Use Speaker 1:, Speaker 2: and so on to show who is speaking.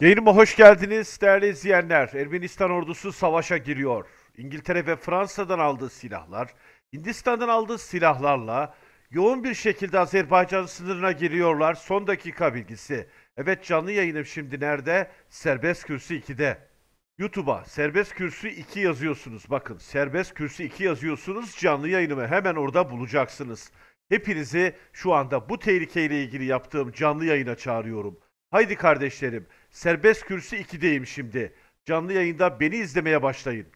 Speaker 1: Yayınıma hoş geldiniz değerli izleyenler. Ermenistan ordusu savaşa giriyor. İngiltere ve Fransa'dan aldığı silahlar, Hindistan'dan aldığı silahlarla yoğun bir şekilde Azerbaycan sınırına giriyorlar. Son dakika bilgisi. Evet canlı yayınım şimdi nerede? Serbest Kürsü 2'de. YouTube'a Serbest Kürsü 2 yazıyorsunuz. Bakın Serbest Kürsü 2 yazıyorsunuz. Canlı yayınımı hemen orada bulacaksınız. Hepinizi şu anda bu tehlikeyle ilgili yaptığım canlı yayına çağırıyorum. Haydi kardeşlerim Serbest kürsü 2'deyim şimdi. Canlı yayında beni izlemeye başlayın.